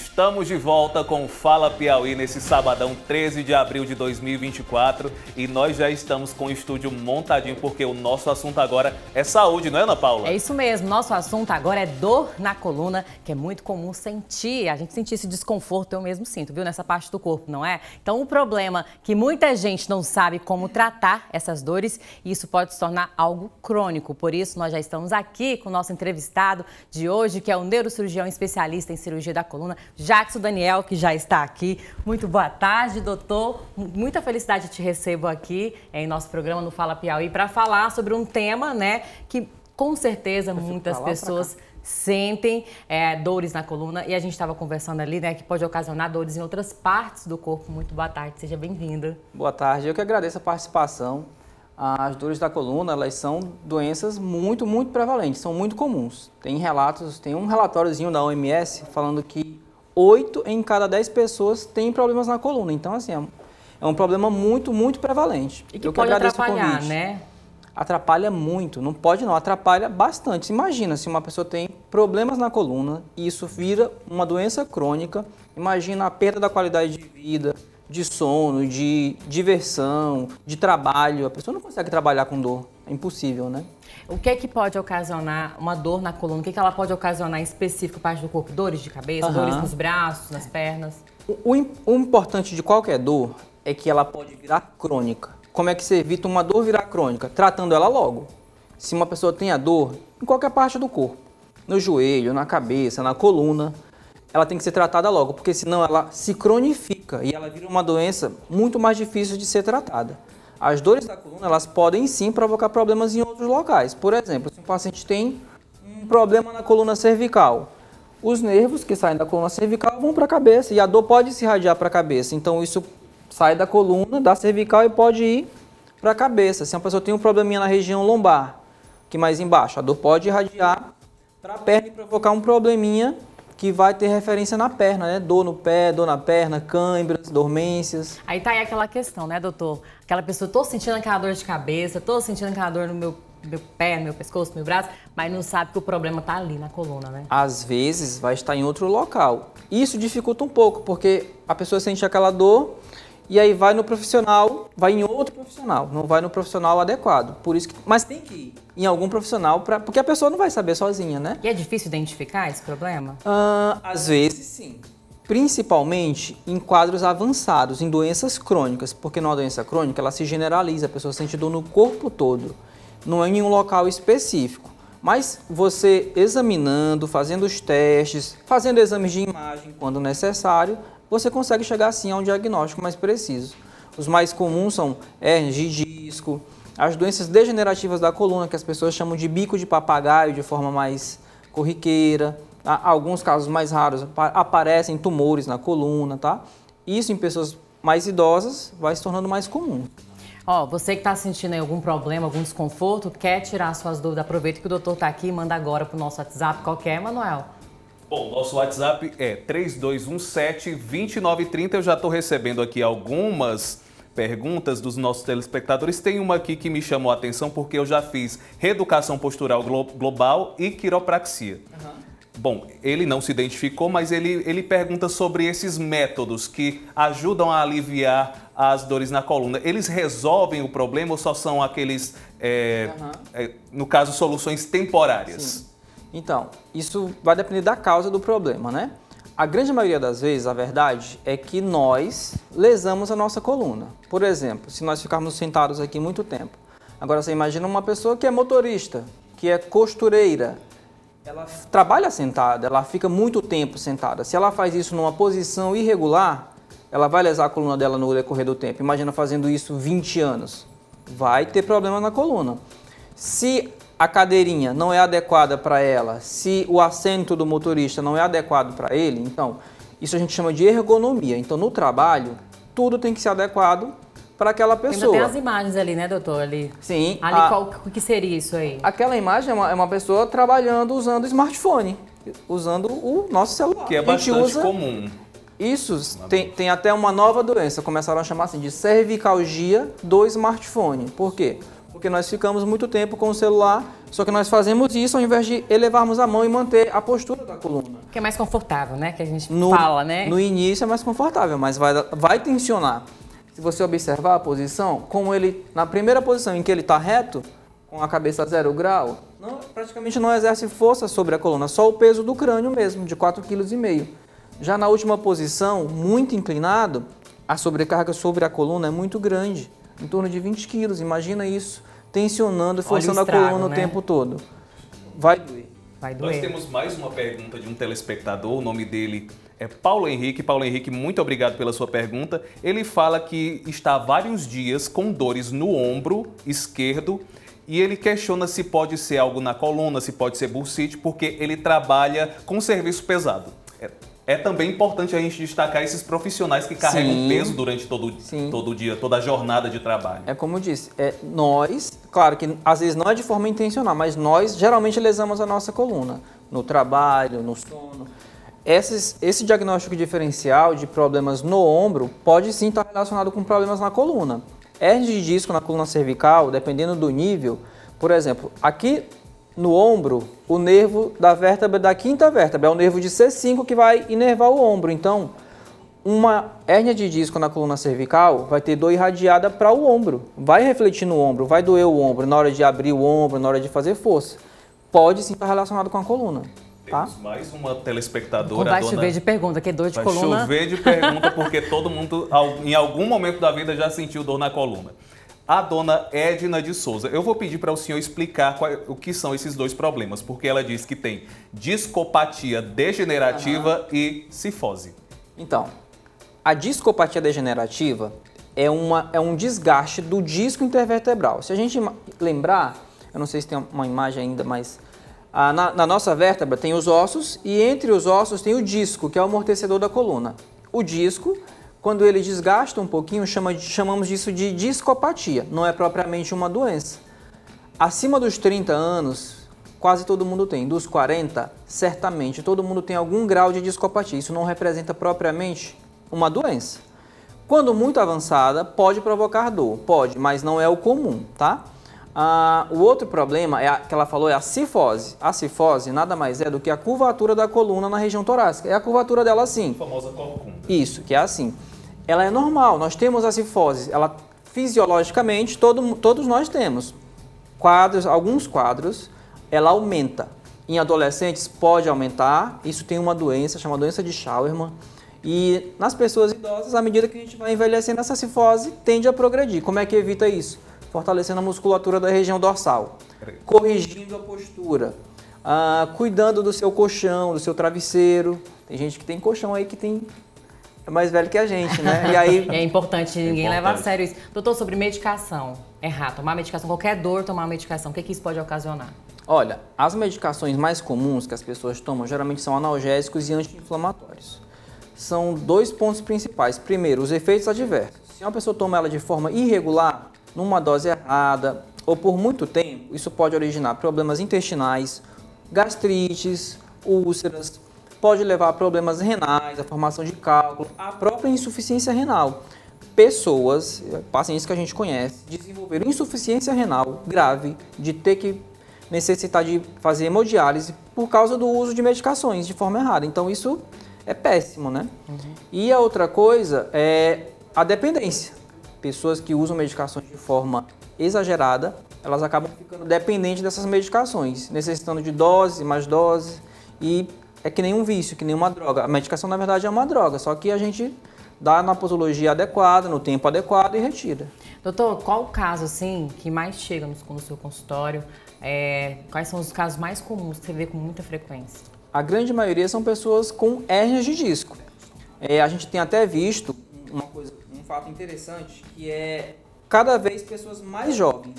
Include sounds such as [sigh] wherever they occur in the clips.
Estamos de volta com Fala Piauí nesse sabadão 13 de abril de 2024 e nós já estamos com o estúdio montadinho porque o nosso assunto agora é saúde, não é, Ana Paula? É isso mesmo. Nosso assunto agora é dor na coluna, que é muito comum sentir. A gente sentir esse desconforto, eu mesmo sinto, viu, nessa parte do corpo, não é? Então, o problema é que muita gente não sabe como tratar essas dores e isso pode se tornar algo crônico. Por isso, nós já estamos aqui com o nosso entrevistado de hoje, que é o neurocirurgião especialista em cirurgia da coluna, Jackson Daniel, que já está aqui. Muito boa tarde, doutor. Muita felicidade te recebo aqui em nosso programa no Fala Piauí para falar sobre um tema, né, que com certeza muitas pessoas sentem é, dores na coluna e a gente estava conversando ali, né, que pode ocasionar dores em outras partes do corpo. Muito boa tarde, seja bem-vindo. Boa tarde, eu que agradeço a participação. As dores da coluna, elas são doenças muito, muito prevalentes, são muito comuns. Tem relatos, tem um relatóriozinho da OMS falando que 8 em cada 10 pessoas têm problemas na coluna. Então, assim, é um é problema muito, muito prevalente. E que Eu pode que atrapalhar, né? Atrapalha muito, não pode não, atrapalha bastante. imagina se uma pessoa tem problemas na coluna e isso vira uma doença crônica, imagina a perda da qualidade de vida, de sono, de diversão, de trabalho. A pessoa não consegue trabalhar com dor é impossível, né? O que é que pode ocasionar uma dor na coluna? O que, é que ela pode ocasionar em específico parte do corpo? Dores de cabeça, uhum. dores nos braços, nas pernas? O, o, o importante de qualquer dor é que ela pode virar crônica. Como é que você evita uma dor virar crônica? Tratando ela logo. Se uma pessoa tem a dor em qualquer parte do corpo, no joelho, na cabeça, na coluna, ela tem que ser tratada logo, porque senão ela se cronifica e ela vira uma doença muito mais difícil de ser tratada. As dores da coluna, elas podem sim provocar problemas em outros locais. Por exemplo, se um paciente tem um problema na coluna cervical, os nervos que saem da coluna cervical vão para a cabeça e a dor pode se irradiar para a cabeça. Então isso sai da coluna, da cervical e pode ir para a cabeça. Se uma pessoa tem um probleminha na região lombar, que mais embaixo, a dor pode irradiar para a perna e provocar um probleminha que vai ter referência na perna, né? Dor no pé, dor na perna, câimbras, dormências. Aí tá aí aquela questão, né, doutor? Aquela pessoa, tô sentindo aquela dor de cabeça, tô sentindo aquela dor no meu meu pé, meu pescoço, no meu braço, mas não sabe que o problema tá ali na coluna, né? Às vezes vai estar em outro local. Isso dificulta um pouco, porque a pessoa sente aquela dor, e aí vai no profissional, vai em outro profissional, não vai no profissional adequado. Por isso que, mas tem que ir em algum profissional para, porque a pessoa não vai saber sozinha, né? E é difícil identificar esse problema? às vezes sim. Principalmente em quadros avançados, em doenças crônicas, porque numa doença crônica ela se generaliza, a pessoa sente dor no corpo todo, não é em um local específico. Mas você examinando, fazendo os testes, fazendo exames de imagem quando necessário, você consegue chegar assim a um diagnóstico mais preciso. Os mais comuns são hernias de disco, as doenças degenerativas da coluna, que as pessoas chamam de bico de papagaio de forma mais corriqueira. Alguns casos mais raros aparecem tumores na coluna, tá? Isso em pessoas mais idosas vai se tornando mais comum. Ó, você que está sentindo algum problema, algum desconforto, quer tirar suas dúvidas, aproveita que o doutor está aqui e manda agora pro nosso WhatsApp. Qual é, Manuel? Bom, nosso WhatsApp é 3217-2930. Eu já estou recebendo aqui algumas perguntas dos nossos telespectadores. Tem uma aqui que me chamou a atenção porque eu já fiz reeducação postural glo global e quiropraxia. Uhum. Bom, ele não se identificou, mas ele, ele pergunta sobre esses métodos que ajudam a aliviar as dores na coluna. Eles resolvem o problema ou só são aqueles, é, uhum. é, no caso, soluções temporárias? Sim. Então, isso vai depender da causa do problema, né? A grande maioria das vezes, a verdade é que nós lesamos a nossa coluna. Por exemplo, se nós ficarmos sentados aqui muito tempo. Agora, você imagina uma pessoa que é motorista, que é costureira, ela trabalha sentada, ela fica muito tempo sentada. Se ela faz isso numa posição irregular, ela vai lesar a coluna dela no decorrer do tempo. Imagina fazendo isso 20 anos. Vai ter problema na coluna. Se a cadeirinha não é adequada para ela, se o assento do motorista não é adequado para ele, então isso a gente chama de ergonomia. Então no trabalho, tudo tem que ser adequado para aquela pessoa. Ainda tem as imagens ali, né, doutor? Ali. Sim. Ali, a... qual, que seria isso aí? Aquela imagem é uma, é uma pessoa trabalhando usando smartphone, usando o nosso celular. Que é bastante usa... comum. Isso tem, tem, até uma nova doença, começaram a chamar assim de cervicalgia do smartphone. Por quê? Porque nós ficamos muito tempo com o celular, só que nós fazemos isso ao invés de elevarmos a mão e manter a postura da coluna. Que é mais confortável, né? Que a gente no, fala, né? No início é mais confortável, mas vai, vai tensionar se você observar a posição, como ele, na primeira posição em que ele está reto, com a cabeça a zero grau, não, praticamente não exerce força sobre a coluna, só o peso do crânio mesmo, de 4,5 kg. Já na última posição, muito inclinado, a sobrecarga sobre a coluna é muito grande, em torno de 20 kg. Imagina isso, tensionando, e forçando estrago, a coluna né? o tempo todo. Vai doer. Vai doer. Nós temos mais uma pergunta de um telespectador, o nome dele é Paulo Henrique. Paulo Henrique, muito obrigado pela sua pergunta. Ele fala que está há vários dias com dores no ombro esquerdo e ele questiona se pode ser algo na coluna, se pode ser bursite, porque ele trabalha com serviço pesado. É, é também importante a gente destacar esses profissionais que carregam Sim. peso durante todo, todo dia, toda a jornada de trabalho. É como eu disse, é, nós, claro que às vezes não é de forma intencional, mas nós geralmente lesamos a nossa coluna no trabalho, no sono. Esse, esse diagnóstico diferencial de problemas no ombro pode sim estar relacionado com problemas na coluna. Hernia de disco na coluna cervical, dependendo do nível, por exemplo, aqui no ombro, o nervo da vértebra da quinta vértebra é o nervo de C5 que vai inervar o ombro. Então, uma hérnia de disco na coluna cervical vai ter dor irradiada para o ombro. Vai refletir no ombro, vai doer o ombro na hora de abrir o ombro, na hora de fazer força. Pode sim estar relacionado com a coluna. Tá? Temos mais uma telespectadora. Vai dona... chover de pergunta, que é dor de vai coluna. Vai chover de [laughs] pergunta, porque todo mundo, em algum momento da vida, já sentiu dor na coluna. A dona Edna de Souza. Eu vou pedir para o senhor explicar qual, o que são esses dois problemas, porque ela diz que tem discopatia degenerativa uhum. e cifose. Então, a discopatia degenerativa é, uma, é um desgaste do disco intervertebral. Se a gente lembrar, eu não sei se tem uma imagem ainda, mas ah, na, na nossa vértebra tem os ossos e entre os ossos tem o disco, que é o amortecedor da coluna. O disco quando ele desgasta um pouquinho, chama, chamamos disso de discopatia, não é propriamente uma doença. Acima dos 30 anos, quase todo mundo tem, dos 40, certamente todo mundo tem algum grau de discopatia, isso não representa propriamente uma doença. Quando muito avançada, pode provocar dor, pode, mas não é o comum, tá? Ah, o outro problema é a, que ela falou é a cifose. A cifose nada mais é do que a curvatura da coluna na região torácica. É a curvatura dela assim. A famosa corcunda. Isso, que é assim. Ela é normal, nós temos a cifose. Ela fisiologicamente todo, todos nós temos. Quadros, alguns quadros, ela aumenta. Em adolescentes pode aumentar. Isso tem uma doença chamada doença de Schauermann. E nas pessoas idosas, à medida que a gente vai envelhecendo, essa cifose tende a progredir. Como é que evita isso? fortalecendo a musculatura da região dorsal, corrigindo a postura, ah, cuidando do seu colchão, do seu travesseiro. Tem gente que tem colchão aí que tem é mais velho que a gente, né? E aí [laughs] é importante é ninguém é importante. levar a sério isso. Doutor, sobre medicação, errar, é tomar medicação, qualquer dor, tomar medicação, o que, que isso pode ocasionar? Olha, as medicações mais comuns que as pessoas tomam geralmente são analgésicos e anti-inflamatórios. São dois pontos principais. Primeiro, os efeitos adversos. Se uma pessoa toma ela de forma irregular, numa dose errada ou por muito tempo, isso pode originar problemas intestinais, gastrites, úlceras, pode levar a problemas renais, a formação de cálculo, a própria insuficiência renal. Pessoas, pacientes que a gente conhece, desenvolveram insuficiência renal grave, de ter que necessitar de fazer hemodiálise por causa do uso de medicações de forma errada. Então isso é péssimo, né? Uhum. E a outra coisa é a dependência pessoas que usam medicações de forma exagerada, elas acabam ficando dependentes dessas medicações, necessitando de dose, mais dose, e é que nem um vício, que nem uma droga. A medicação, na verdade, é uma droga, só que a gente dá na posologia adequada, no tempo adequado e retira. Doutor, qual o caso, assim, que mais chega no, no seu consultório? É, quais são os casos mais comuns que você vê com muita frequência? A grande maioria são pessoas com hérnias de disco. É, a gente tem até visto uma coisa fato interessante que é cada vez pessoas mais jovens.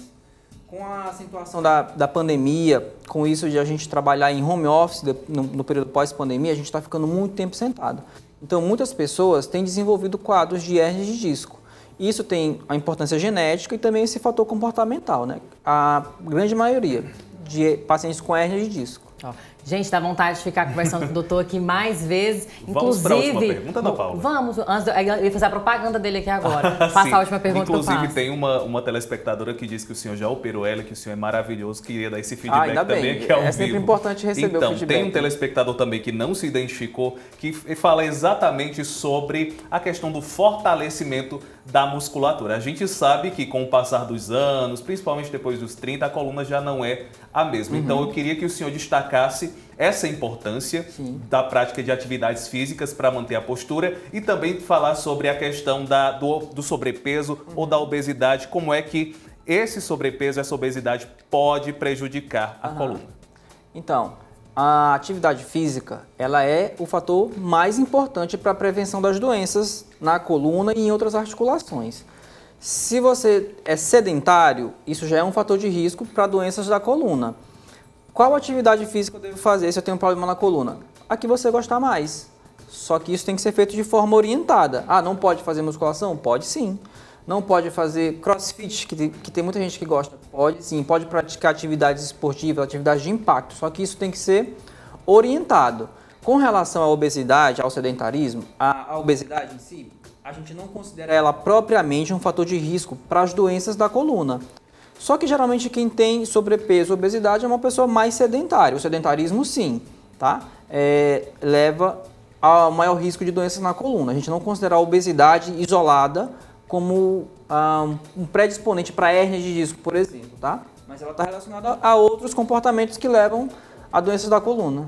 Com a acentuação da, da pandemia, com isso de a gente trabalhar em home office no, no período pós-pandemia, a gente está ficando muito tempo sentado. Então, muitas pessoas têm desenvolvido quadros de hernia de disco. Isso tem a importância genética e também esse fator comportamental, né? A grande maioria de pacientes com hernia de disco. Ah. Gente, dá vontade de ficar conversando com o doutor aqui mais vezes. Vamos Inclusive. Vamos para a pergunta da Paula. Vamos, antes eu ia fazer a propaganda dele aqui agora. [laughs] Passar a última pergunta Inclusive, tem uma, uma telespectadora que disse que o senhor já operou ela, que o senhor é maravilhoso, queria dar esse ah, feedback ah, também, bem. que é ao É sempre importante receber então, o feedback. Então, tem um telespectador também que não se identificou, que fala exatamente sobre a questão do fortalecimento da musculatura. A gente sabe que com o passar dos anos, principalmente depois dos 30, a coluna já não é a mesma. Uhum. Então, eu queria que o senhor destacasse essa importância Sim. da prática de atividades físicas para manter a postura e também falar sobre a questão da, do, do sobrepeso uhum. ou da obesidade, como é que esse sobrepeso, essa obesidade pode prejudicar a uhum. coluna. Então, a atividade física, ela é o fator mais importante para a prevenção das doenças na coluna e em outras articulações. Se você é sedentário, isso já é um fator de risco para doenças da coluna. Qual atividade física eu devo fazer se eu tenho um problema na coluna? A que você gostar mais. Só que isso tem que ser feito de forma orientada. Ah, não pode fazer musculação? Pode sim. Não pode fazer crossfit, que tem, que tem muita gente que gosta? Pode sim. Pode praticar atividades esportivas, atividades de impacto. Só que isso tem que ser orientado. Com relação à obesidade, ao sedentarismo, a, a obesidade em si, a gente não considera ela propriamente um fator de risco para as doenças da coluna. Só que geralmente quem tem sobrepeso, obesidade é uma pessoa mais sedentária. O sedentarismo, sim, tá? É, leva a maior risco de doenças na coluna. A gente não considera a obesidade isolada como ah, um predisponente para hérnia de disco, por exemplo, tá? Mas ela está relacionada a outros comportamentos que levam a doenças da coluna.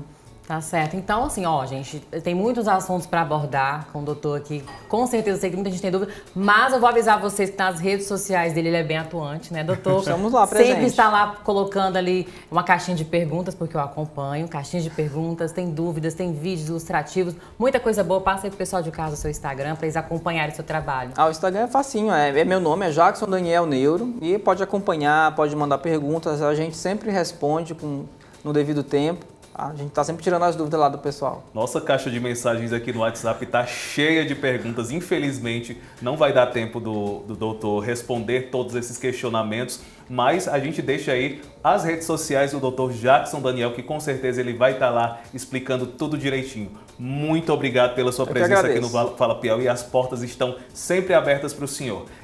Tá certo. Então, assim, ó, gente, tem muitos assuntos para abordar com o doutor aqui. Com certeza, sei que muita gente tem dúvida, mas eu vou avisar vocês que nas redes sociais dele ele é bem atuante, né, doutor? [laughs] Estamos lá, presente. Sempre está lá colocando ali uma caixinha de perguntas, porque eu acompanho. Caixinha de perguntas, tem dúvidas, tem vídeos ilustrativos, muita coisa boa. Passa aí pro pessoal de casa o seu Instagram para eles acompanharem o seu trabalho. Ah, o Instagram é facinho, é, é meu nome, é Jackson Daniel Neuro. E pode acompanhar, pode mandar perguntas, a gente sempre responde com, no devido tempo. A gente está sempre tirando as dúvidas lá do pessoal. Nossa caixa de mensagens aqui no WhatsApp está cheia de perguntas. Infelizmente, não vai dar tempo do, do doutor responder todos esses questionamentos, mas a gente deixa aí as redes sociais do doutor Jackson Daniel, que com certeza ele vai estar tá lá explicando tudo direitinho. Muito obrigado pela sua Eu presença aqui no Fala Piauí. As portas estão sempre abertas para o senhor.